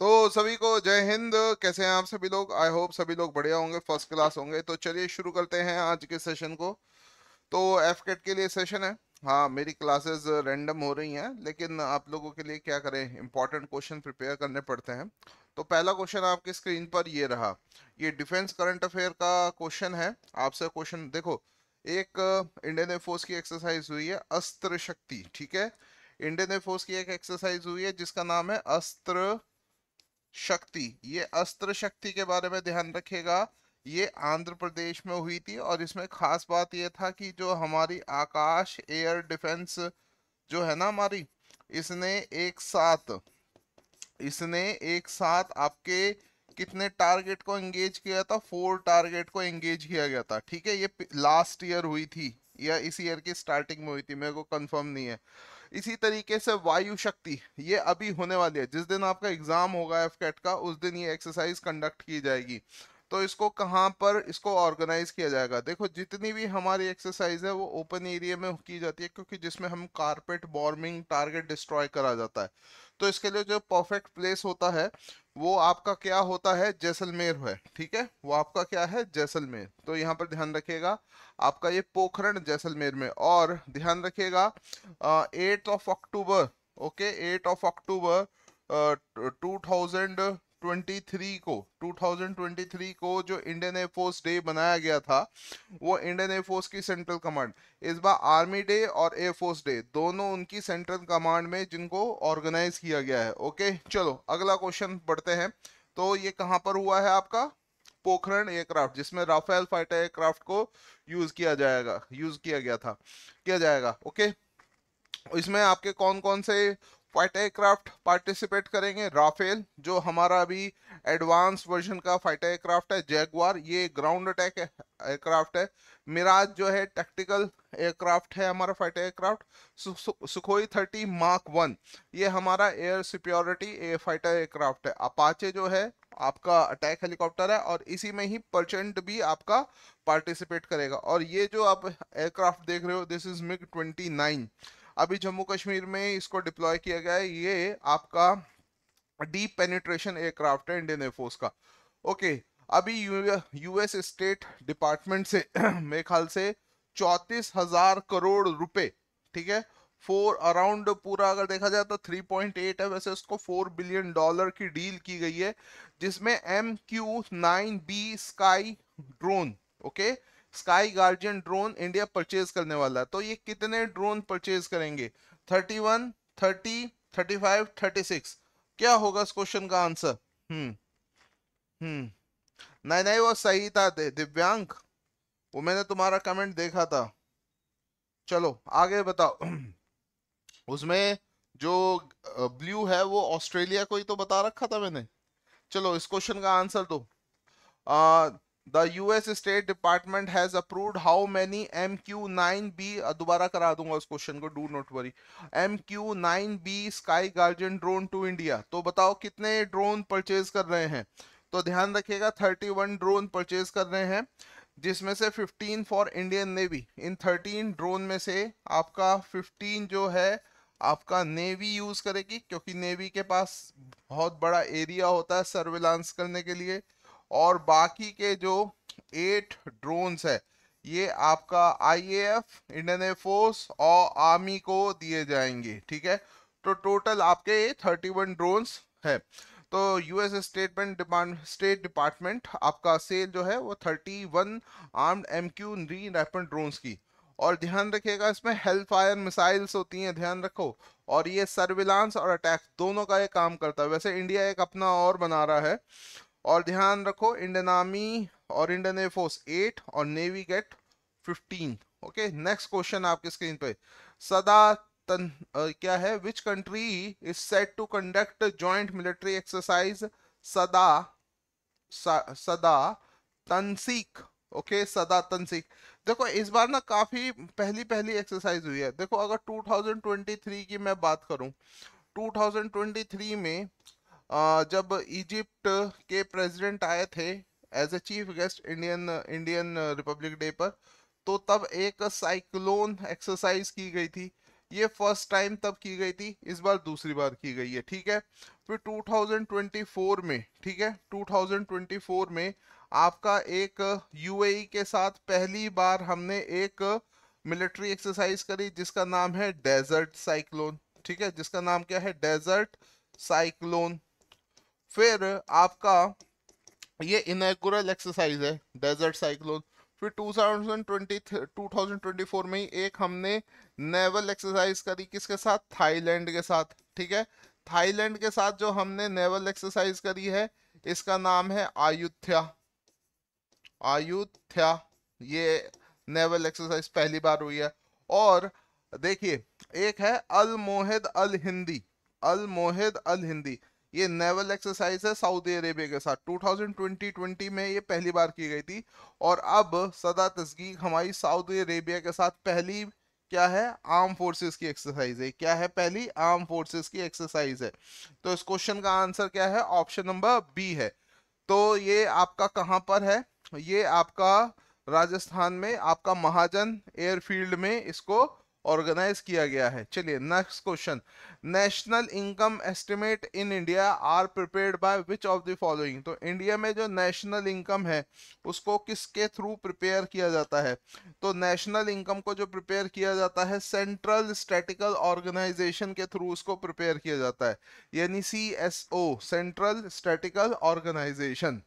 तो सभी को जय हिंद कैसे हैं आप सभी लोग आई होप सभी लोग बढ़िया होंगे फर्स्ट क्लास होंगे तो चलिए शुरू करते हैं आज के सेशन को तो एफ के लिए सेशन है हाँ मेरी क्लासेस रैंडम हो रही हैं लेकिन आप लोगों के लिए क्या करें इंपॉर्टेंट क्वेश्चन प्रिपेयर करने पड़ते हैं तो पहला क्वेश्चन आपके स्क्रीन पर ये रहा ये डिफेंस करंट अफेयर का क्वेश्चन है आपसे क्वेश्चन देखो एक इंडियन uh, एयरफोर्स की एक्सरसाइज हुई है अस्त्र शक्ति ठीक है इंडियन एयरफोर्स की एक एक्सरसाइज हुई है जिसका नाम है अस्त्र शक्ति ये अस्त्र शक्ति के बारे में ध्यान रखेगा ये आंध्र प्रदेश में हुई थी और इसमें खास बात यह था कि जो हमारी आकाश एयर डिफेंस जो है ना हमारी इसने एक साथ इसने एक साथ आपके कितने टारगेट को एंगेज किया था फोर टारगेट को एंगेज किया गया था ठीक है ये लास्ट ईयर हुई थी या इस ईयर की स्टार्टिंग में हुई थी मेरे को कंफर्म नहीं है इसी तरीके से वायु शक्ति ये अभी होने वाली है जिस दिन आपका एग्जाम होगा एफ का उस दिन ये एक्सरसाइज कंडक्ट की जाएगी तो इसको कहाँ पर इसको ऑर्गेनाइज किया जाएगा देखो जितनी भी हमारी एक्सरसाइज है वो ओपन एरिया में की जाती है क्योंकि जिसमें हम कारपेट बॉर्मिंग टारगेट डिस्ट्रॉय करा जाता है तो इसके लिए जो परफेक्ट प्लेस होता है वो आपका क्या होता है जैसलमेर है ठीक है वो आपका क्या है जैसलमेर तो यहाँ पर ध्यान रखिएगा आपका ये पोखरण जैसलमेर में और ध्यान रखिएगा eight of October okay eight of October two thousand 2023 को 2023 को जो इंडियन एयरफोर्स डे बनाया गया था वो इंडियन एयरफोर्स की सेंट्रल कमांड इस बार आर्मी डे और एयरफोर्स डे दोनों उनकी सेंट्रल कमांड में जिनको ऑर्गेनाइज किया गया है ओके चलो अगला क्वेश्चन बढ़ते हैं तो ये कहाँ पर हुआ है आपका पोखरण एयरक्राफ्ट जिसमें राफेल फाइटर एयरक्राफ्ट को यूज किया जाएगा यूज किया गया था किया जाएगा ओके इसमें आपके कौन कौन से फाइट एयरक्राफ्ट पार्टिसिपेट करेंगे राफेल जो हमारा अभी एडवांस वर्जन का फाइटर एयरक्राफ्ट है जैगवार ये ग्राउंड अटैक एयरक्राफ्ट है मिराज जो है टैक्टिकल एयरक्राफ्ट है हमारा fighter aircraft Sukhoi thirty mark one ये हमारा air security air fighter aircraft है अपाचे जो है आपका अटैक हेलीकॉप्टर है और इसी में ही परचेंट भी आपका पार्टिसिपेट करेगा और ये जो आप एयरक्राफ्ट देख रहे हो this is MiG twenty nine अभी जम्मू कश्मीर में इसको डिप्लॉय किया गया है ये आपका डीप पेनिट्रेशन एयरक्राफ्ट है इंडियन एयरफोर्स का ओके अभी यूएस स्टेट डिपार्टमेंट से मेरे ख्याल से चौतीस हजार करोड़ रुपए ठीक है फोर अराउंड पूरा अगर देखा जाए तो 3.8 है वैसे उसको 4 बिलियन डॉलर की डील की गई है जिसमें M Q nine B sky drone okay okay? Sky guardian drone India purchase करने वाला तो ये कितने ड्रोन परचेज करेंगे thirty one thirty thirty five thirty six क्या होगा इस क्वेश्चन का आंसर हम्म हम्म नहीं नहीं वो सही था दिव्यांग वो मैंने तुम्हारा कमेंट देखा था चलो आगे बताओ उसमें जो ब्लू है वो ऑस्ट्रेलिया को ही तो बता रखा था मैंने चलो इस क्वेश्चन का आंसर दो the US state department has approved how many M Q nine B दोबारा करा दूंगा उस क्वेश्चन को do not worry M Q nine B sky guardian drone to India तो बताओ कितने ड्रोन परचेज कर रहे हैं तो ध्यान रखिएगा थर्टी वन ड्रोन परचेज कर रहे हैं जिसमें से 15 फॉर इंडियन नेवी इन 13 ड्रोन में से आपका 15 जो है आपका नेवी यूज़ करेगी क्योंकि नेवी के पास बहुत बड़ा एरिया होता है सर्विलांस करने के लिए और बाकी के जो एट ड्रोन्स है ये आपका आईएएफ इंडियन एयरफोर्स और आर्मी को दिए जाएंगे ठीक है तो टोटल आपके थर्टी वन ड्रोन्स है तो US statement depart state department आपका सेल जो है वो thirty one armed M Q reaper drones की और ध्यान रखिएगा इसमें हेल्थ फायर मिसाइल्स होती हैं ध्यान रखो और ये सर्विलांस और अटैक दोनों का ये काम करता है वैसे इंडिया एक अपना और बना रहा है और ध्यान रखो इंडियन आर्मी और इंडियन एयरफोर्स एट और navy get fifteen okay next question आपके स्क्रीन पे सदा तन, आ, क्या है which country is set to conduct joint military exercise सदा स, सदा तनसीक ओके okay, सदा तनसीक देखो इस बार ना काफी पहली पहली एक्सरसाइज हुई है देखो अगर 2023 की मैं बात करूं 2023 में जब इजिप्ट के प्रेसिडेंट आए थे as a chief guest Indian Indian republic day पर तो तब एक साइक्लोन एक्सरसाइज की गई थी ये फर्स्ट टाइम तब की गई थी इस बार दूसरी बार की गई है ठीक है फिर 2024 में ठीक है 2024 में आपका एक यूएई e के साथ पहली बार हमने एक मिलिट्री एक्सरसाइज करी जिसका नाम है डेजर्ट साइक्लोन ठीक है जिसका नाम क्या है डेजर्ट साइक्लोन फिर आपका ये इनग्रल एक्सरसाइज है डेजर्ट साइक्लोन फिर 2020 2024 में ही एक हमने नेवल एक्सरसाइज करी किसके साथ थाईलैंड के साथ ठीक है थाईलैंड के साथ जो हमने नेवल एक्सरसाइज करी है इसका नाम है आयुथ्या आयुथ्या ये नेवल एक्सरसाइज पहली बार हुई है और देखिए एक है अल मोहिद अल हिंदी अल मोहिद अल हिंदी ये नेवल एक्सरसाइज है सऊदी अरेबिया के साथ 2020-20 में ये पहली बार की गई थी और अब सदा तस्दीक हमारी सऊदी अरेबिया के साथ पहली क्या है आर्म फोर्सेस की एक्सरसाइज है क्या है पहली आर्म फोर्सेस की एक्सरसाइज है तो इस क्वेश्चन का आंसर क्या है ऑप्शन नंबर बी है तो ये आपका कहाँ पर है ये आपका राजस्थान में आपका महाजन एयरफील्ड में इसको ऑर्गेनाइज किया गया है चलिए next question national income estimate in India are prepared by which of the following तो इंडिया में जो नेशनल इनकम है उसको किसके थ्रू प्रिपेयर किया जाता है तो नेशनल इनकम को जो प्रिपेयर किया जाता है सेंट्रल स्टैटिकल ऑर्गेनाइजेशन के थ्रू उसको प्रिपेयर किया जाता है यानी C S O central statistical organisation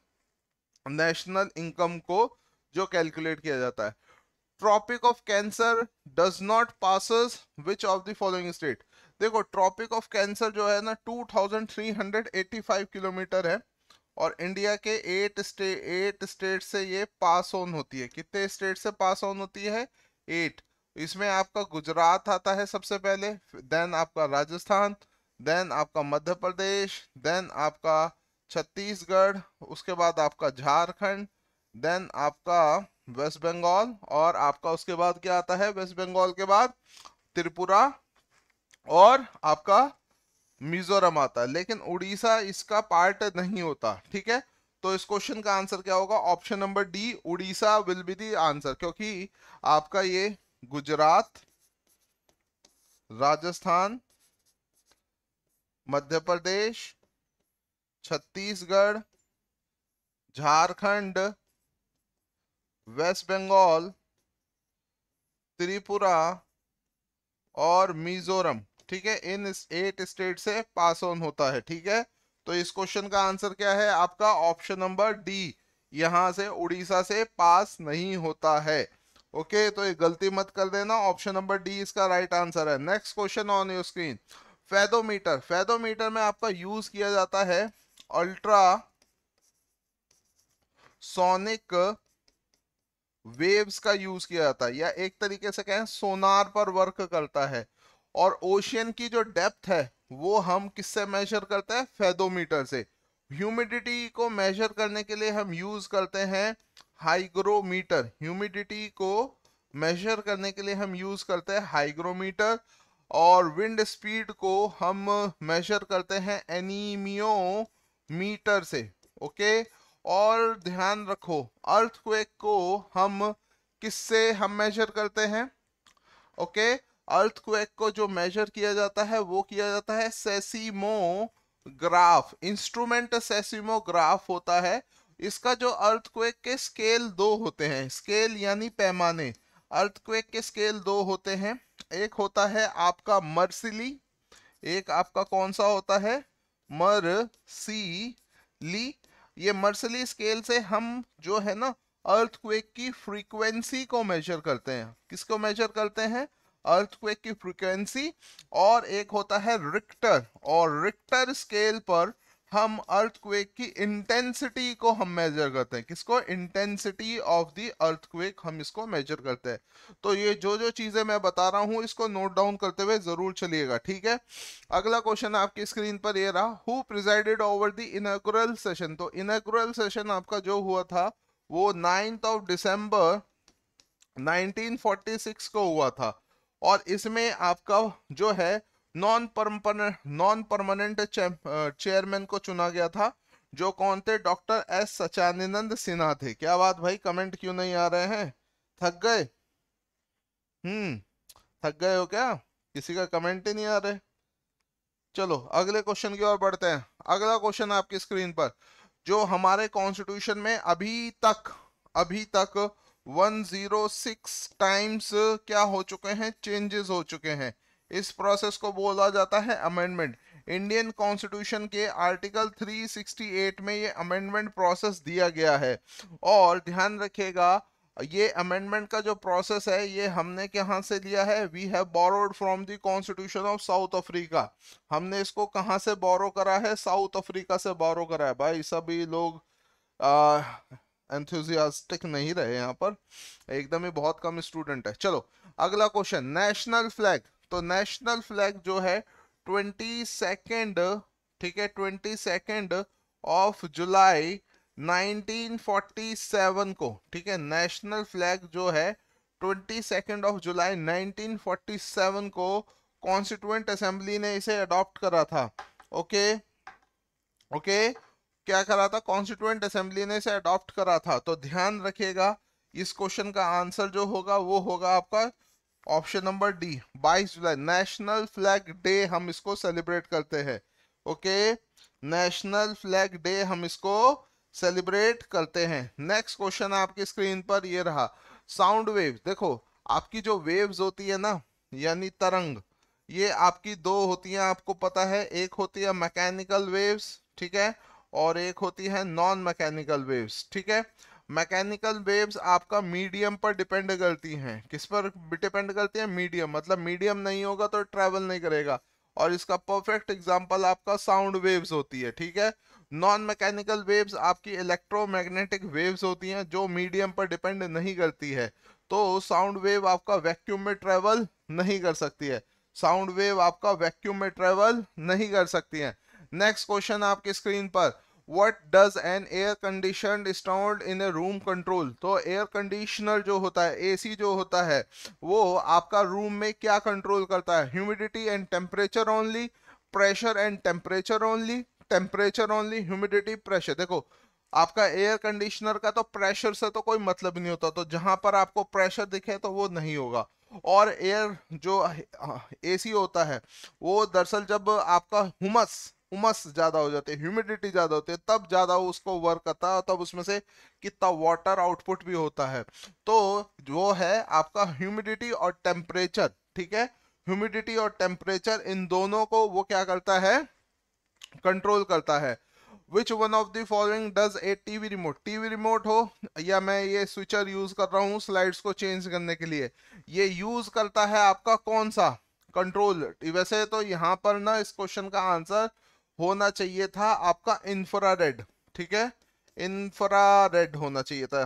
national income को जो कैलकुलेट किया जाता है tropic of cancer does not pass which of the following state देखो ट्रॉपिक ऑफ कैंसर जो है ना 2385 किलोमीटर है और इंडिया के एट स्टे एट स्टेट से ये पास ऑन होती है कितने स्टेट से पास ऑन होती है एट इसमें आपका गुजरात आता है सबसे पहले देन आपका राजस्थान देन आपका मध्य प्रदेश देन आपका छत्तीसगढ़ उसके बाद आपका झारखंड देन आपका वेस्ट बंगाल और आपका उसके बाद क्या आता है वेस्ट बंगाल के बाद त्रिपुरा और आपका मिजोरम आता है लेकिन उड़ीसा इसका पार्ट नहीं होता ठीक है तो इस क्वेश्चन का आंसर क्या होगा option number D Orissa will be the answer क्योंकि आपका ये गुजरात राजस्थान मध्य प्रदेश छत्तीसगढ़ झारखंड वेस्ट बंगाल त्रिपुरा और मिजोरम ठीक है इन एट स्टेट से पास ऑन होता है ठीक है तो इस क्वेश्चन का आंसर क्या है आपका ऑप्शन नंबर डी यहां से उड़ीसा से पास नहीं होता है ओके तो ये गलती मत कर देना ऑप्शन नंबर डी इसका राइट आंसर है next question on your screen fathometer fathometer में आपका यूज किया जाता है अल्ट्रा सोनिक वेव्स का यूज किया जाता है या एक तरीके से कहें सोनार पर वर्क करता है और ओशियन की जो डेप्थ है वो हम किससे मेजर करते हैं फेदोमीटर से ह्यूमिडिटी को मेजर करने के लिए हम यूज करते हैं हाइग्रोमीटर ह्यूमिडिटी को मेजर करने के लिए हम यूज करते हैं हाइग्रोमीटर और विंड स्पीड को हम मेजर करते हैं एनीमियो मीटर से ओके okay? और ध्यान रखो अर्थक्वेक को हम किससे हम मेजर करते हैं ओके अर्थक्वेक को जो मेजर किया जाता है वो किया जाता है सेसीमो ग्राफ इंस्ट्रूमेंट ग्राफ होता है इसका जो अर्थक्वेक के स्केल दो होते हैं स्केल यानी पैमाने अर्थक्वेक के स्केल दो होते हैं एक होता है आपका मर्सिली एक आपका कौन सा होता है मर सी ली ये मर्सली स्केल से हम जो है ना अर्थक्वेक की फ्रीक्वेंसी को मेजर करते हैं किसको मेजर करते हैं अर्थक्वेक की फ्रीक्वेंसी और एक होता है रिक्टर और रिक्टर स्केल पर हम अर्थक्वेक की इंटेंसिटी को हम मेजर करते हैं किसको इंटेंसिटी ऑफ दी अर्थक्वेक हम इसको मेजर करते हैं तो ये जो जो चीजें मैं बता रहा हूं इसको नोट डाउन करते हुए जरूर चलिएगा ठीक है अगला क्वेश्चन आपकी स्क्रीन पर ये रहा who presided over the inaugural session तो इनाग्रल सेशन आपका जो हुआ था वो नाइन्थ ऑफ डिसम्बर नाइनटीन को हुआ था और इसमें आपका जो है नॉन नॉन परमानेंट चेयरमैन को चुना गया था जो कौन थे डॉक्टर एस सचानंद सिन्हा थे क्या बात भाई कमेंट क्यों नहीं आ रहे हैं थक गए हम्म थक गए हो क्या किसी का कमेंट ही नहीं आ रहे चलो अगले क्वेश्चन की ओर बढ़ते हैं अगला क्वेश्चन आपकी स्क्रीन पर जो हमारे कॉन्स्टिट्यूशन में अभी तक अभी तक 106 टाइम्स uh, क्या हो चुके हैं चेंजेस हो चुके हैं इस प्रोसेस को बोला जाता है अमेंडमेंट इंडियन कॉन्स्टिट्यूशन के आर्टिकल 368 में ये अमेंडमेंट प्रोसेस दिया गया है और ध्यान रखिएगा ये अमेंडमेंट का जो प्रोसेस है ये हमने कहाँ से लिया है we have borrowed from the constitution of South Africa हमने इसको कहाँ से बोरो करा है साउथ अफ्रीका से बोरो करा है भाई सभी लोग एंथ्यूजियास्टिक नहीं रहे यहाँ पर एकदम ही बहुत कम स्टूडेंट है चलो अगला क्वेश्चन नेशनल फ्लैग तो नेशनल फ्लैग जो है ट्वेंटी सेकेंड ठीक है ट्वेंटी सेकेंड ऑफ जुलाई 1947 को ठीक है नेशनल फ्लैग जो है ट्वेंटी सेकेंड ऑफ जुलाई 1947 को कॉन्स्टिट्यूंट असेंबली ने इसे अडॉप्ट करा था ओके ओके क्या करा था कॉन्स्टिट्यूंट असेंबली ने इसे अडॉप्ट करा था तो ध्यान रखिएगा इस क्वेश्चन का आंसर जो होगा वो होगा आपका ऑप्शन नंबर डी 22 जुलाई नेशनल फ्लैग डे हम इसको सेलिब्रेट करते हैं ओके नेशनल फ्लैग डे हम इसको सेलिब्रेट करते हैं नेक्स्ट क्वेश्चन आपके स्क्रीन पर ये रहा साउंड वेव देखो आपकी जो वेव्स होती है ना यानी तरंग ये आपकी दो होती हैं आपको पता है एक होती है मैकेनिकल वेव्स ठीक है और एक होती है नॉन मैकेनिकल वेव्स ठीक है मैकेनिकल वेव्स आपका मीडियम पर डिपेंड करती हैं किस पर डिपेंड करती हैं मीडियम मतलब मीडियम नहीं होगा तो ट्रैवल नहीं करेगा और इसका परफेक्ट एग्जांपल आपका साउंड वेव्स होती है ठीक है नॉन मैकेनिकल वेव्स आपकी इलेक्ट्रोमैग्नेटिक वेव्स होती हैं जो मीडियम पर डिपेंड नहीं करती है तो साउंड वेव आपका वैक्यूम में ट्रेवल नहीं कर सकती है साउंड वेव आपका वैक्यूम में ट्रेवल नहीं कर सकती है नेक्स्ट क्वेश्चन आपकी स्क्रीन पर what does an air condition stored in a room control तो एयर कंडीशनर जो होता है एसी जो होता है वो आपका रूम में क्या कंट्रोल करता है humidity and temperature only pressure and temperature only temperature only humidity pressure देखो आपका एयर कंडीशनर का तो प्रेशर से तो कोई मतलब नहीं होता तो जहां पर आपको प्रेशर दिखे तो वो नहीं होगा और एयर जो एसी होता है वो दरअसल जब आपका हुमस उमस ज्यादा हो जाती है ह्यूमिडिटी ज्यादा होती है तब ज्यादा उसको वर्क करता है तब उसमें से कितना वाटर आउटपुट भी होता है तो वो है आपका ह्यूमिडिटी और टेम्परेचर ठीक है ह्यूमिडिटी और टेम्परेचर इन दोनों को वो क्या करता है कंट्रोल करता है which one of the following does a TV remote TV remote हो या मैं ये स्विचर यूज कर रहा हूँ स्लाइड्स को चेंज करने के लिए ये यूज करता है आपका कौन सा कंट्रोल वैसे तो यहाँ पर ना इस क्वेश्चन का आंसर होना चाहिए था आपका इंफ्रारेड ठीक है इंफ्रारेड होना चाहिए था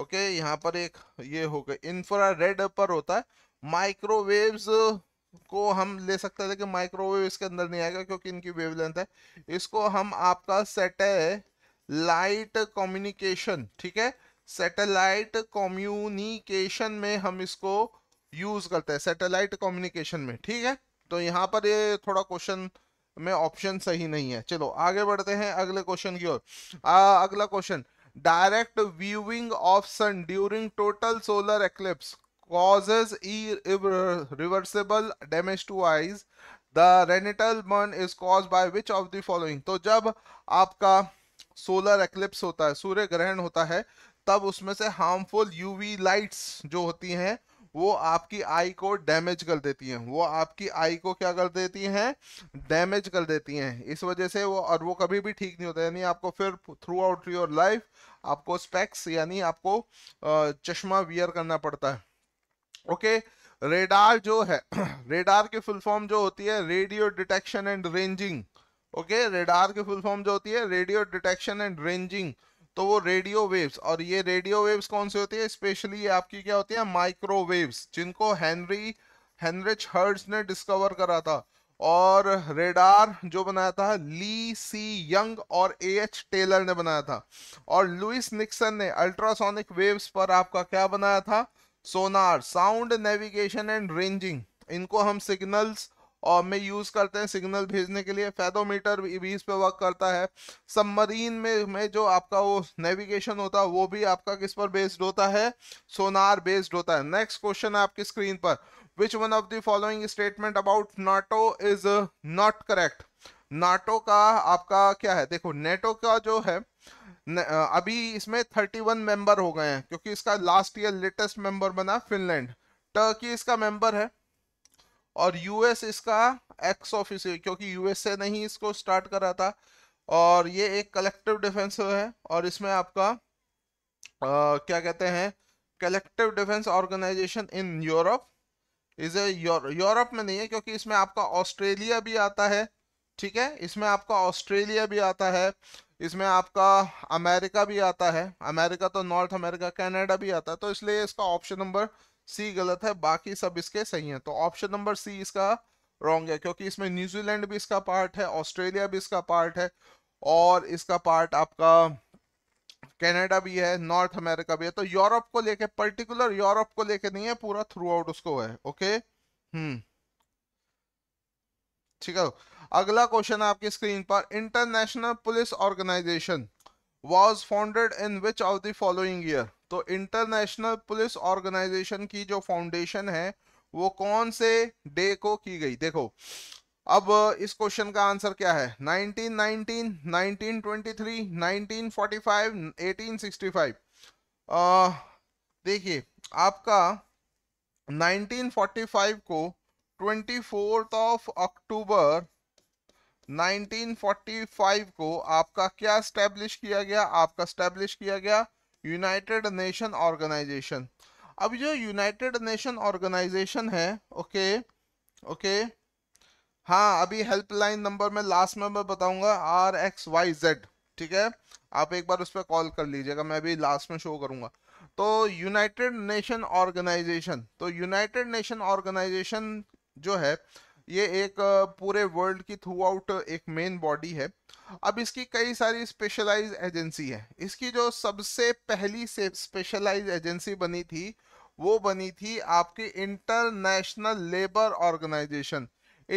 ओके यहाँ पर एक ये हो गया इंफ्रारेड पर होता है माइक्रोवेव्स को हम ले सकते थे कि माइक्रोवेव इसके अंदर नहीं आएगा क्योंकि इनकी वेवलेंथ है इसको हम आपका सेटेलाइट कम्युनिकेशन ठीक है सेटेलाइट कम्युनिकेशन में हम इसको यूज करते हैं सेटेलाइट कम्युनिकेशन में ठीक है तो यहाँ पर ये थोड़ा क्वेश्चन में ऑप्शन सही नहीं है चलो आगे बढ़ते हैं अगले क्वेश्चन की ओर अगला question direct viewing of sun during total solar eclipse causes irreversible damage to eyes the retinal burn is caused by which of the following तो जब आपका सोलर एक्लिप्स होता है सूर्य ग्रहण होता है तब उसमें से हार्मफुल यूवी लाइट्स जो होती हैं वो आपकी आई को डैमेज कर देती हैं वो आपकी आई को क्या कर देती हैं डैमेज कर देती हैं इस वजह से वो और वो कभी भी ठीक नहीं होता यानी आपको फिर थ्रू आउट योर लाइफ आपको स्पेक्स यानी आपको चश्मा वियर करना पड़ता है ओके रेडार जो है रेडार की फुल फॉर्म जो होती है radio detection and ranging okay radar की फुल फॉर्म जो होती है रेडियो डिटेक्शन एंड रेंजिंग तो वो रेडियो वेव्स और ये रेडियो वेव्स कौन से होती है स्पेशली ये आपकी क्या होती है माइक्रोवेव्स जिनको हेनरी हेनरिच हर्ड्स ने डिस्कवर करा था और रेडार जो बनाया था ली सी यंग और ए एच टेलर ने बनाया था और लुइस निक्सन ने अल्ट्रासोनिक वेव्स पर आपका क्या बनाया था sonar sound navigation and ranging इनको हम सिग्नल्स और में यूज़ करते हैं सिग्नल भेजने के लिए फैदोमीटर भी इस पे वर्क करता है सबमरीन में में जो आपका वो नेविगेशन होता है वो भी आपका किस पर बेस्ड होता है सोनार बेस्ड होता है नेक्स्ट क्वेश्चन है आपकी स्क्रीन पर which one of the following statement about NATO is not correct NATO का आपका क्या है देखो नेटो का जो है अभी इसमें थर्टी वन मेंबर हो गए हैं क्योंकि इसका लास्ट ईयर लेटेस्ट मेंबर बना फिनलैंड टर्की इसका मेंबर है और यूएस इसका एक्स ऑफिस क्योंकि यूएस से नहीं इसको स्टार्ट करा था और ये एक कलेक्टिव डिफेंस है और इसमें आपका आ, क्या कहते हैं collective defence organisation in Europe is a Europe में नहीं है क्योंकि इसमें आपका ऑस्ट्रेलिया भी आता है ठीक है इसमें आपका ऑस्ट्रेलिया भी आता है इसमें आपका अमेरिका भी आता है अमेरिका तो नॉर्थ अमेरिका कनाडा भी आता है तो इसलिए इसका ऑप्शन नंबर सी गलत है बाकी सब इसके सही हैं तो ऑप्शन नंबर सी इसका रॉन्ग है क्योंकि इसमें न्यूजीलैंड भी इसका पार्ट है ऑस्ट्रेलिया भी इसका पार्ट है और इसका पार्ट आपका कनाडा भी है नॉर्थ अमेरिका भी है तो यूरोप को लेके पर्टिकुलर यूरोप को लेके नहीं है पूरा थ्रू आउट उसको है ओके हम्म ठीक है अगला क्वेश्चन आपकी स्क्रीन पर international police organisation was founded in which of the following year तो इंटरनेशनल पुलिस ऑर्गेनाइजेशन की जो फाउंडेशन है वो कौन से डे को की गई देखो अब इस क्वेश्चन का आंसर क्या है 1919, 1923, 1945, 1865 देखिए आपका 1945 को ट्वेंटी फोर्थ ऑफ अक्टूबर 1945 को आपका क्या स्टैब्लिश किया गया आपका स्टैब्लिश किया गया यूनाइटेड नेशन ऑर्गेनाइजेशन अब जो यूनाइटेड नेशन ऑर्गेनाइजेशन है ओके ओके हाँ अभी हेल्पलाइन नंबर में लास्ट में मैं बताऊंगा आर एक्स वाई जेड ठीक है आप एक बार उस पर कॉल कर लीजिएगा मैं अभी लास्ट में शो करूंगा तो यूनाइटेड नेशन ऑर्गेनाइजेशन तो यूनाइटेड नेशन ऑर्गेनाइजेशन जो है ये एक पूरे वर्ल्ड की थ्रू आउट एक मेन बॉडी है अब इसकी कई सारी स्पेशलाइज एजेंसी है इसकी जो सबसे पहली से स्पेशलाइज एजेंसी बनी थी वो बनी थी आपकी international labour organisation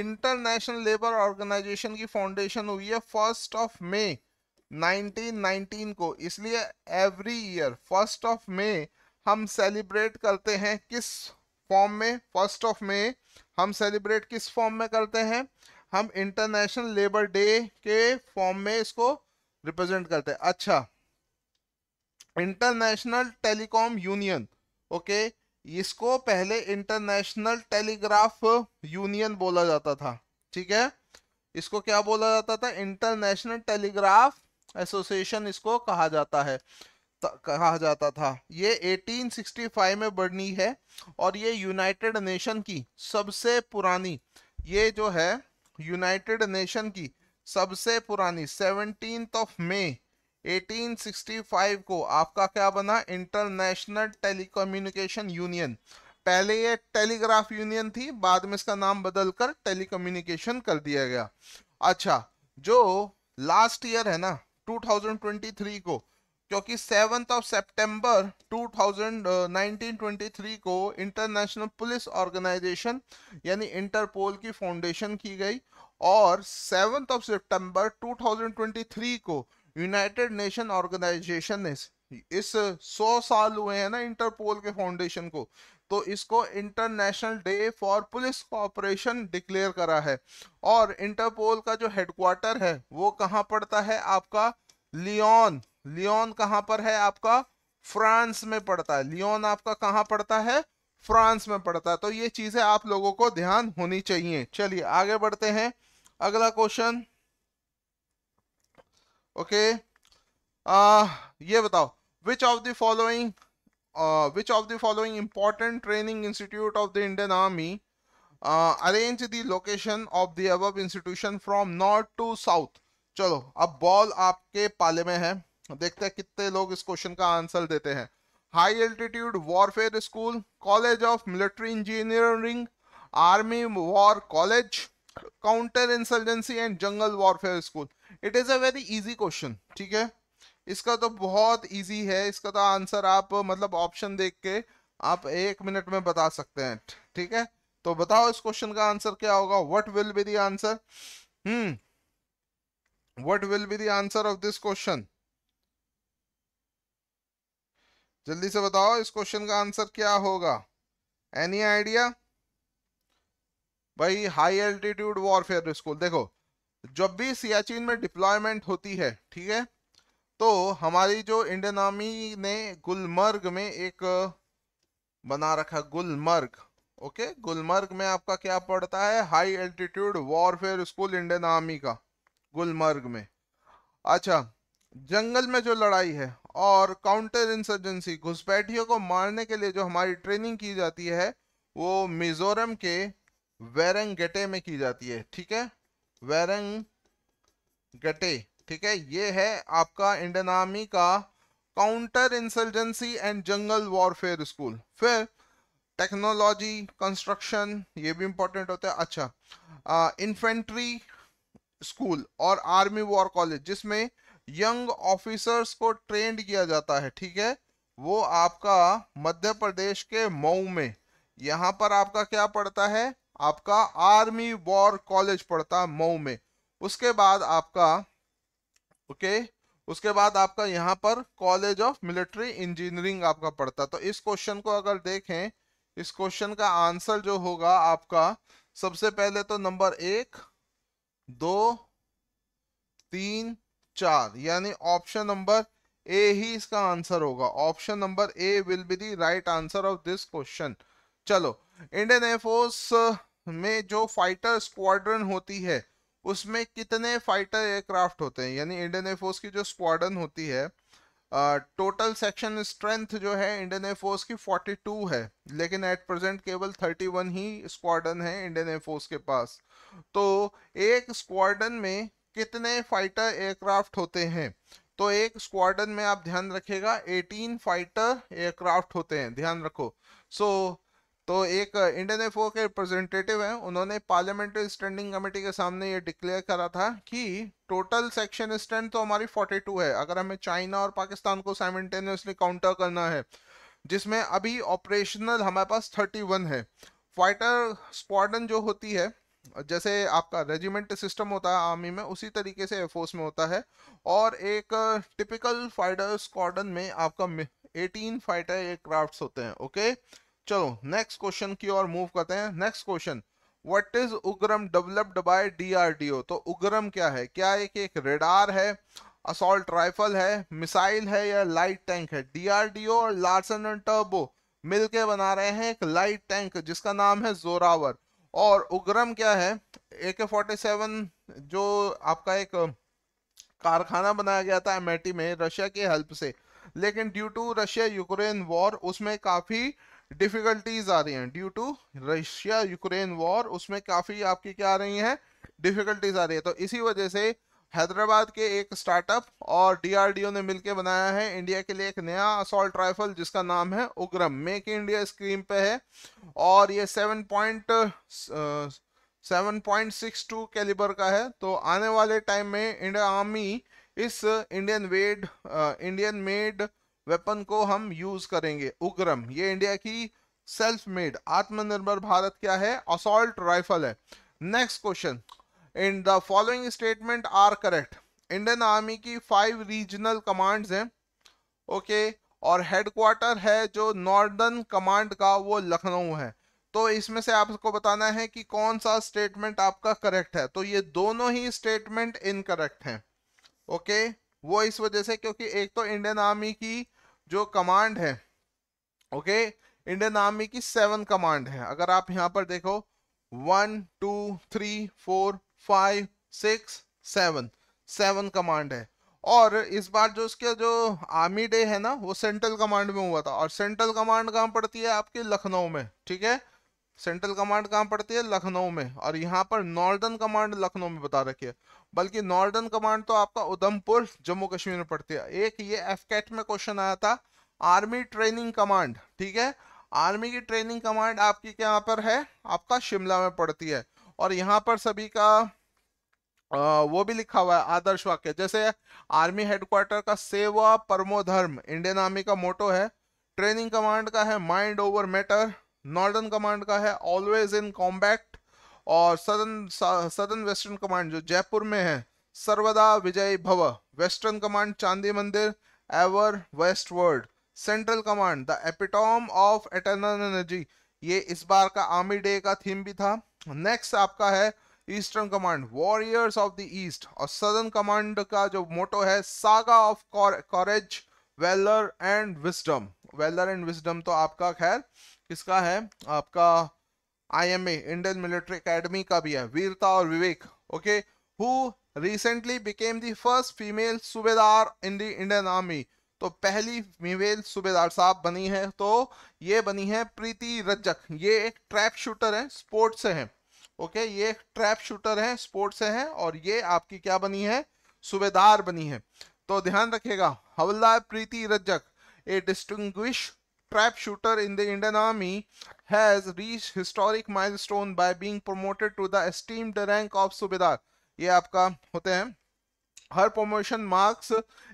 international labour organisation की फाउंडेशन हुई है फर्स्ट ऑफ मे 1919 को इसलिए every year first of May हम सेलिब्रेट करते हैं किस फॉर्म में फर्स्ट ऑफ मे हम सेलिब्रेट किस फॉर्म में करते हैं हम इंटरनेशनल लेबर डे के फॉर्म में इसको रिप्रेजेंट करते हैं अच्छा इंटरनेशनल टेलीकॉम यूनियन ओके इसको पहले इंटरनेशनल टेलीग्राफ यूनियन बोला जाता था ठीक है इसको क्या बोला जाता था इंटरनेशनल टेलीग्राफ एसोसिएशन इसको कहा जाता है कहा जाता था ये 1865 में बनी है और ये यूनाइटेड नेशन की सबसे पुरानी ये जो है यूनाइटेड नेशन की सबसे पुरानी सेवनटीन ऑफ मे 1865 को आपका क्या बना इंटरनेशनल टेलीकम्युनिकेशन यूनियन पहले ये टेलीग्राफ यूनियन थी बाद में इसका नाम बदलकर टेलीकम्युनिकेशन कर दिया गया अच्छा जो लास्ट ईयर है ना 2023 को क्योंकि seventh of September nineteen 2019 three को इंटरनेशनल पुलिस ऑर्गेनाइजेशन यानी इंटरपोल की फाउंडेशन की गई और सेवंथ ऑफ सितंबर 2023 को यूनाइटेड नेशन ऑर्गेनाइजेशन ने इस सौ साल हुए हैं ना इंटरपोल के फाउंडेशन को तो इसको international day for police cooperation declare करा है और इंटरपोल का जो हेडक्वार्टर है वो कहाँ पड़ता है आपका लियोन लियोन कहां पर है आपका फ्रांस में पड़ता है लियोन आपका कहां पड़ता है फ्रांस में पड़ता है तो ये चीजें आप लोगों को ध्यान होनी चाहिए चलिए आगे बढ़ते हैं अगला क्वेश्चन ओके आ, ये बताओ which of the following which of the following important training institute of the Indian army arrange the location of the अब institution from north to south चलो अब बॉल आपके पाले में है देखते हैं कितने लोग इस क्वेश्चन का आंसर देते हैं high altitude warfare school college of military engineering army war college counter insurgency and jungle warfare school it is a very easy question ठीक है इसका तो बहुत इजी है इसका तो आंसर आप मतलब ऑप्शन देख के आप एक मिनट में बता सकते हैं ठीक है तो बताओ इस क्वेश्चन का आंसर क्या होगा what will be the answer hmm what will be the answer of this question जल्दी से बताओ इस क्वेश्चन का आंसर क्या होगा एनी आइडिया भाई हाई एल्टीट्यूड वॉरफेयर स्कूल देखो जब भी सियाचिन में डिप्लॉयमेंट होती है ठीक है तो हमारी जो इंडियन आर्मी ने गुलमर्ग में एक बना रखा गुलमर्ग ओके गुलमर्ग में आपका क्या पड़ता है high altitude warfare school Indian army का गुलमर्ग में अच्छा जंगल में जो लड़ाई है और काउंटर इंसर्जेंसी घुसपैठियों को मारने के लिए जो हमारी ट्रेनिंग की जाती है वो मिजोरम के वेरंगटे में की जाती है ठीक है वेरंगटे ठीक है ये है आपका इंडियन आर्मी का counter insurgency and jungle warfare school फिर टेक्नोलॉजी कंस्ट्रक्शन ये भी इंपॉर्टेंट होता है अच्छा इन्फेंट्री स्कूल और आर्मी वॉर कॉलेज जिसमें यंग ऑफिसर्स को ट्रेंड किया जाता है ठीक है वो आपका मध्य प्रदेश के मऊ में यहाँ पर आपका क्या पड़ता है आपका आर्मी वॉर कॉलेज पड़ता मऊ में उसके बाद आपका ओके उसके बाद आपका यहाँ पर कॉलेज ऑफ मिलिट्री इंजीनियरिंग आपका पड़ता तो इस क्वेश्चन को अगर देखें इस क्वेश्चन का आंसर जो होगा आपका सबसे पहले तो नंबर एक दो तीन चार यानी ऑप्शन नंबर ए ही इसका आंसर होगा option number A will be the right answer of this question चलो इंडियन एयरफोर्स में जो फाइटर स्क्वाड्रन होती है उसमें कितने फाइटर एयरक्राफ्ट होते हैं यानी इंडियन एयरफोर्स की जो स्क्वाड्रन होती है टोटल सेक्शन स्ट्रेंथ जो है इंडियन एयरफोर्स की 42 है लेकिन एट प्रेजेंट केवल 31 ही स्क्वाड्रन है इंडियन एयरफोर्स के पास तो एक स्क्वाड्रन में कितने फाइटर एयरक्राफ्ट होते हैं तो एक स्क्वाडन में आप ध्यान रखेगा 18 फाइटर एयरक्राफ्ट होते हैं ध्यान रखो सो so, तो एक इंडियन एफ के रिप्रेजेंटेटिव हैं उन्होंने पार्लियामेंट्री स्टैंडिंग कमेटी के सामने ये डिक्लेयर करा था कि टोटल सेक्शन स्टैंड तो हमारी 42 है अगर हमें चाइना और पाकिस्तान को साइमल्टेनियसली काउंटर करना है जिसमें अभी ऑपरेशनल हमारे पास 31 है फाइटर स्क्वाडन जो होती है जैसे आपका रेजिमेंट सिस्टम होता है आर्मी में उसी तरीके से एयरफोर्स में होता है और एक टिपिकल फाइटर स्क्वाडन में आपका 18 फाइटर एयरक्राफ्ट होते हैं ओके चलो नेक्स्ट क्वेश्चन की ओर मूव करते हैं next question what is Ugram developed by DRDO तो उग्रम क्या है क्या एक एक रेडार है असॉल्ट राइफल है मिसाइल है या लाइट टैंक है डीआरडीओ और लार्सन एंड टर्बो मिलके बना रहे हैं एक लाइट टैंक जिसका नाम है जोरावर और उग्रम क्या है ए के फोर्टी सेवन जो आपका एक कारखाना बनाया गया था एमएटी में रशिया की हेल्प से लेकिन due to Russia Ukraine war उसमें काफ़ी डिफ़िकल्टीज आ रही हैं due to Russia Ukraine war उसमें काफ़ी आपकी क्या आ रही हैं डिफ़िकल्टीज आ रही है तो इसी वजह से हैदराबाद के एक स्टार्टअप और डीआरडीओ ने मिलकर बनाया है इंडिया के लिए एक नया असॉल्ट राइफल जिसका नाम है उग्रम मेक इंडिया स्क्रीन पे है और ये seven point seven point six two calibre का है तो आने वाले टाइम में इंडिया आर्मी इस इंडियन वेड इंडियन मेड वेपन को हम यूज करेंगे उग्रम ये इंडिया की सेल्फ मेड आत्मनिर्भर भारत क्या है असॉल्ट राइफल है next question in the following statement are correct Indian army की फाइव रीजनल कमांड्स हैं ओके okay, और हेडक्वार्टर है जो नॉर्दर्न कमांड का वो लखनऊ है तो इसमें से आपको बताना है कि कौन सा स्टेटमेंट आपका करेक्ट है तो ये दोनों ही स्टेटमेंट इनकरेक्ट हैं ओके okay? वो इस वजह से क्योंकि एक तो इंडियन आर्मी की जो कमांड है ओके okay? इंडियन आर्मी की सेवन कमांड है अगर आप यहाँ पर देखो one two three four five six seven seven command है और इस बार जो उसके जो आर्मी डे है ना वो सेंट्रल कमांड में हुआ था और सेंट्रल कमांड कहाँ पड़ती है आपकी लखनऊ में ठीक है सेंट्रल कमांड कहाँ पड़ती है लखनऊ में और यहाँ पर नॉर्दर्न कमांड लखनऊ में बता रखी है बल्कि नॉर्दर्न कमांड तो आपका उधमपुर जम्मू कश्मीर में पड़ती है एक ये एफ कैट में क्वेश्चन आया था आर्मी ट्रेनिंग कमांड ठीक है आर्मी की ट्रेनिंग कमांड आपकी यहाँ पर है आपका शिमला में पड़ती है और यहाँ पर सभी का वो भी लिखा हुआ है आदर्श वाक्य जैसे आर्मी हेडक्वार्टर का सेवा परमोधर्म इंडियन आर्मी का मोटो है ट्रेनिंग कमांड का है mind over matter northern command का है ऑलवेज इन कॉम्बैक्ट और सदन सदन वेस्टर्न कमांड जो जयपुर में है सर्वदा विजय भव western command Chandi Mandir ever west world central command the epitome of eternal energy ये इस बार का आर्मी डे का थीम भी था नेक्स्ट आपका है eastern command warriors of the east और सदर्न कमांड का जो मोटो है saga of courage valour and wisdom valour and wisdom तो आपका खैर किसका है आपका आईएमए इंडियन मिलिट्री एकेडमी का भी है वीरता और विवेक okay who recently became the first female subedar in the Indian army तो पहली फीमेल सूबेदार साहब बनी है तो ये बनी है प्रीति रज्जक ये एक ट्रैप शूटर है स्पोर्ट्स से है ओके ये एक ट्रैप शूटर है स्पोर्ट्स से है और ये आपकी क्या बनी है सूबेदार बनी है तो ध्यान रखिएगा havildar Preeti Rajak a distinguish trap shooter in the Indian army has reach historic milestone by being promoted to the esteemed rank of subedar ये आपका होते हैं Her promotion marks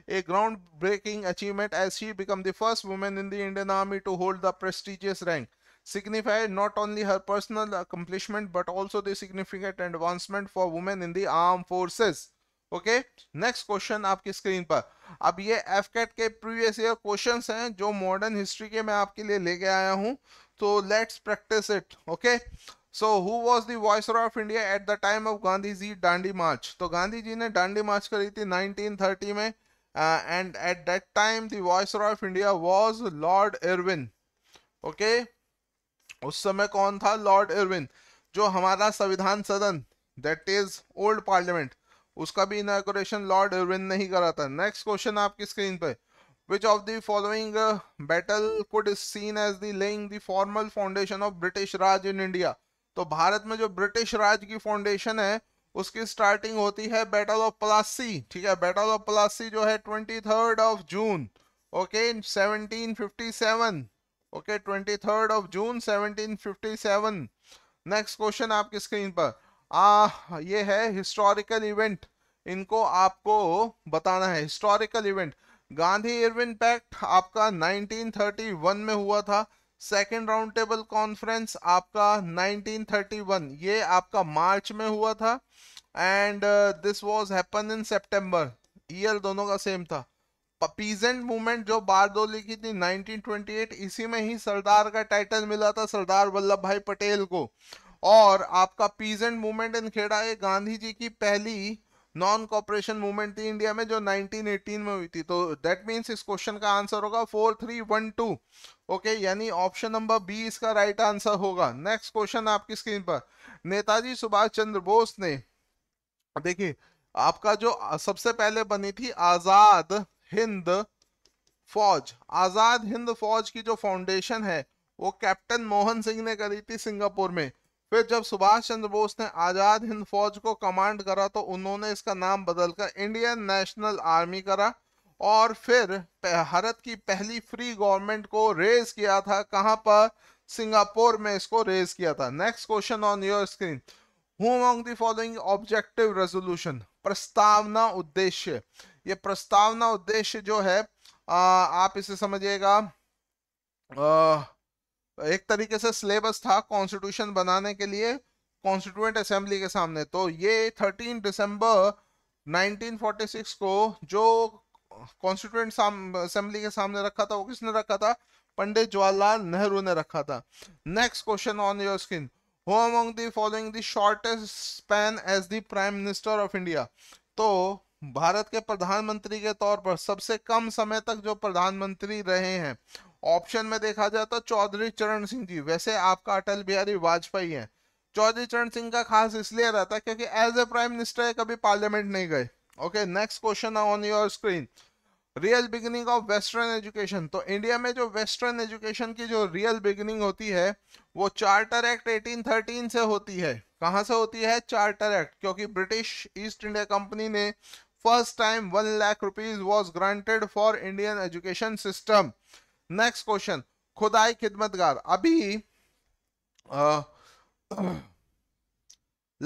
a ground breaking achievement as she become the first woman in the Indian Army to hold the prestigious rank, signified not only her personal accomplishment but also the significant advancement for women in the armed forces. Okay next question आपकी screen पर अब ये F CAT के previous year questions हैं जो modern history के मैं आपके लिए लेके आया हूं तो let's practise it okay so who was the voice of India at the time of Gandhi ji Dandi march तो गांधी जी ने डांडी मार्च करी थी 1930 में and at that time the of India was Lord Irwin okay उस समय कौन था लॉर्ड इरविन जो हमारा संविधान सदन दैट इज ओल्ड पार्लियामेंट उसका भी इनाग्रेशन लॉर्ड इरविन ने ही करा था नेक्स्ट क्वेश्चन आपकी स्क्रीन पे which of the following battle could seen as seen as the formal foundation of British Raj in India तो भारत में जो ब्रिटिश राज की फाउंडेशन है उसकी स्टार्टिंग होती है बैटल ऑफ प्लासी ठीक है बैटल ऑफ प्लासी जो है twenty third of June okay seventeen fifty seven okay twenty third of June seventeen fifty seven next question आपकी स्क्रीन पर आ ये है हिस्टोरिकल इवेंट इनको आपको बताना है historical event Gandhi Irwin pact आपका 1931 में हुआ था सेकेंड राउंड टेबल कॉन्फ्रेंस आपका 1931 ये आपका मार्च में हुआ था and this was happen in सितंबर ईयर दोनों का सेम था पीजेंट मूवमेंट जो बारदोली की थी 1928 इसी में ही सरदार का टाइटल मिला था सरदार वल्लभ भाई पटेल को और आपका पीजेंट मूवमेंट इन खेड़ा ये गांधी जी की पहली नॉन कॉपरेशन मूवमेंट थी इंडिया में जो 1918 में हुई थी तो दैट मीन्स इस क्वेश्चन का आंसर होगा four three one two okay यानी ऑप्शन नंबर बी इसका राइट right आंसर होगा नेक्स्ट क्वेश्चन आपकी स्क्रीन पर नेताजी सुभाष चंद्र बोस ने देखिए आपका जो सबसे पहले बनी थी आजाद हिंद फौज आजाद हिंद फौज की जो फाउंडेशन है वो कैप्टन मोहन सिंह ने करी थी सिंगापुर में फिर जब सुभाष चंद्र बोस ने आजाद हिंद फौज को कमांड करा तो उन्होंने इसका नाम बदलकर इंडियन नेशनल आर्मी करा और फिर भारत की पहली फ्री गवर्नमेंट को रेज किया था कहां पर सिंगापुर में इसको रेज किया था next question on your screen who following objective resolution प्रस्तावना उद्देश्य ये प्रस्तावना उद्देश्य जो है आ, आप इसे समझिएगा एक तरीके से सिलेबस था कॉन्स्टिट्यूशन बनाने के लिए कॉन्स्टिट्यूएंट असेंबली के सामने तो ये 13 दिसंबर 1946 को जो कॉन्स्टिट्यूएंट असेंबली के सामने रखा था वो किसने रखा था पंडित जवाहरलाल नेहरू ने रखा था next question on your screen who among the following the shortest span as the prime minister of India तो भारत के प्रधानमंत्री के तौर पर सबसे कम समय तक जो प्रधानमंत्री रहे हैं ऑप्शन में देखा जाए तो चौधरी चरण सिंह जी वैसे आपका अटल बिहारी वाजपेयी है चौधरी चरण सिंह का खास इसलिए रहता क्योंकि एज ए प्राइम मिनिस्टर कभी पार्लियामेंट नहीं गए okay next question on your screen real beginning of western education तो इंडिया में जो वेस्टर्न एजुकेशन की जो रियल बिगिनिंग होती है वो चार्टर एक्ट 1813 से होती है कहाँ से होती है चार्टर एक्ट क्योंकि ब्रिटिश ईस्ट इंडिया कंपनी ने first time one lakh rupees was granted for Indian education system next question Khudai Khidmatgar अभी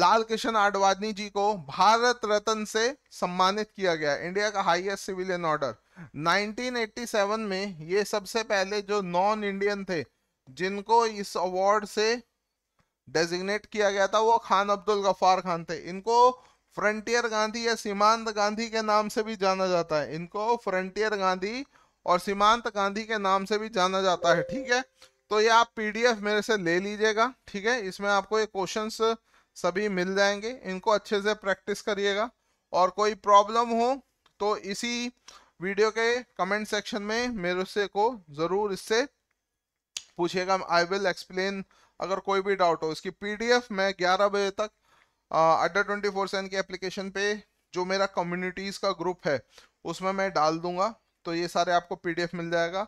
लाल कृष्ण आडवाणी जी को भारत रत्न से सम्मानित किया गया इंडिया का हाईएस्ट सिविलियन ऑर्डर 1987 में ये सबसे पहले जो नॉन इंडियन थे जिनको इस अवार्ड से डेजिग्नेट किया गया था वो खान अब्दुल गफ्फार खान थे इनको फ्रंटियर गांधी या सीमांत गांधी के नाम से भी जाना जाता है इनको फ्रंटियर गांधी और सीमांत गांधी के नाम से भी जाना जाता है ठीक है तो ये आप पीडीएफ मेरे से ले लीजिएगा ठीक है इसमें आपको ये क्वेश्चंस सभी मिल जाएंगे इनको अच्छे से प्रैक्टिस करिएगा और कोई प्रॉब्लम हो तो इसी वीडियो के कमेंट सेक्शन में मेरे से को ज़रूर इससे पूछिएगा आई विल एक्सप्लेन अगर कोई भी डाउट हो इसकी पीडीएफ मैं 11 बजे तक अड्डा ट्वेंटी फोर सेवन की एप्लीकेशन पे जो मेरा कम्युनिटीज़ का ग्रुप है उसमें मैं डाल दूंगा तो ये सारे आपको पीडीएफ मिल जाएगा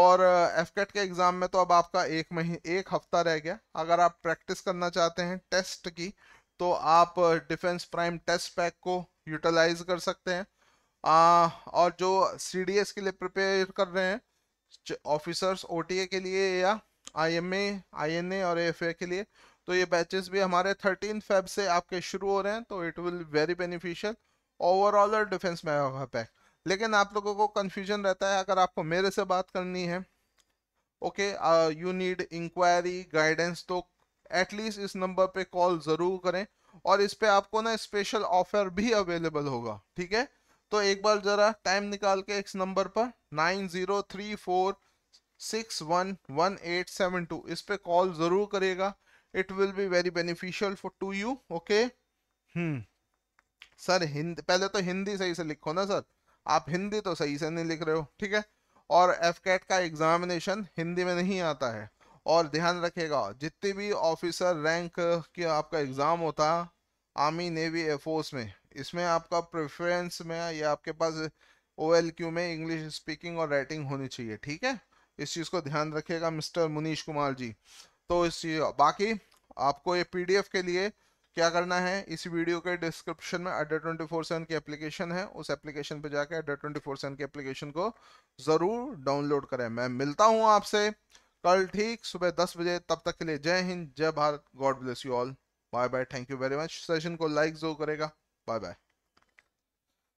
और एफ के एग्ज़ाम में तो अब आपका एक महीने एक हफ्ता रह गया अगर आप प्रैक्टिस करना चाहते हैं टेस्ट की तो आप डिफेंस प्राइम टेस्ट पैक को यूटिलाइज कर सकते हैं आ, और जो सी के लिए प्रिपेयर कर रहे हैं ऑफिसर्स ओ के लिए या आई एम ए और एफ के लिए तो ये बैचेस भी हमारे थर्टीन फेब से आपके शुरू हो रहे हैं तो it will very beneficial overall और डिफेंस में होगा पैक लेकिन आप लोगों को कन्फ्यूजन रहता है अगर आपको मेरे से बात करनी है okay you need enquiry guidance तो एटलीस्ट इस नंबर पे कॉल ज़रूर करें और इस पे आपको ना स्पेशल ऑफर भी अवेलेबल होगा ठीक है तो एक बार ज़रा टाइम निकाल के इस नंबर पर nine zero three four six one one eight seven two इस पे कॉल ज़रूर करेगा it will be very beneficial for to you okay hmm sir Hindi पहले तो हिंदी सही से लिखो ना सर आप हिंदी तो सही से नहीं लिख रहे हो ठीक है और एफ कैट का एग्जामिनेशन हिंदी में नहीं आता है और ध्यान रखेगा जितने भी ऑफिसर रैंक के आपका एग्ज़ाम होता आर्मी नेवी एयरफोर्स में इसमें आपका प्रेफरेंस में या आपके पास ओ में इंग्लिश स्पीकिंग और राइटिंग होनी चाहिए ठीक है इस चीज़ को ध्यान रखिएगा मिस्टर मुनीश कुमार जी तो इस बाकी आपको ये पीडीएफ के लिए क्या करना है इस वीडियो के डिस्क्रिप्शन में अड्डा ट्वेंटी फोर सेवन की एप्लीकेशन है उस एप्लीकेशन पर जाकर अड्डा ट्वेंटी फोर सेवन की एप्लीकेशन को ज़रूर डाउनलोड करें मैं मिलता हूँ आपसे कल ठीक सुबह दस बजे तब तक के लिए Jai Hind Jai Bharat God bless you all bye bye thank you very much session को लाइक जरूर करेगा बाय बाय